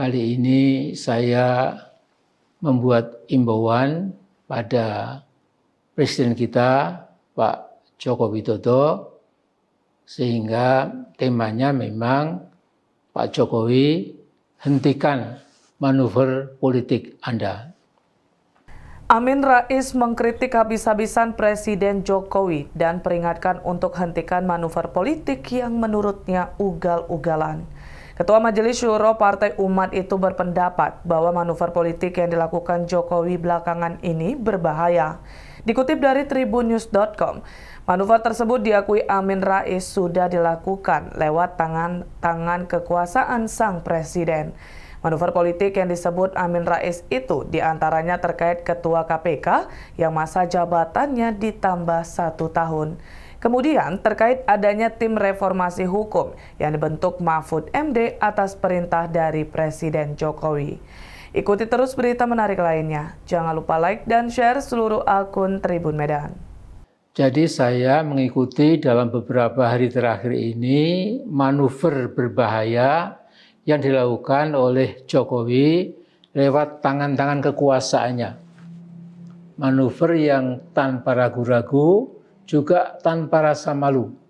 Kali ini saya membuat imbauan pada Presiden kita, Pak Joko Widodo, sehingga temanya memang Pak Jokowi hentikan manuver politik Anda. Amin Rais mengkritik habis-habisan Presiden Jokowi dan peringatkan untuk hentikan manuver politik yang menurutnya ugal-ugalan. Ketua Majelis Syuro Partai Umat itu berpendapat bahwa manuver politik yang dilakukan Jokowi belakangan ini berbahaya. Dikutip dari tribunnews.com, manuver tersebut diakui Amin Rais sudah dilakukan lewat tangan-tangan kekuasaan sang presiden. Manuver politik yang disebut Amin Rais itu diantaranya terkait Ketua KPK yang masa jabatannya ditambah satu tahun. Kemudian terkait adanya tim reformasi hukum yang dibentuk Mahfud MD atas perintah dari Presiden Jokowi. Ikuti terus berita menarik lainnya. Jangan lupa like dan share seluruh akun Tribun Medan. Jadi saya mengikuti dalam beberapa hari terakhir ini manuver berbahaya yang dilakukan oleh Jokowi lewat tangan-tangan kekuasaannya. Manuver yang tanpa ragu-ragu juga tanpa rasa malu.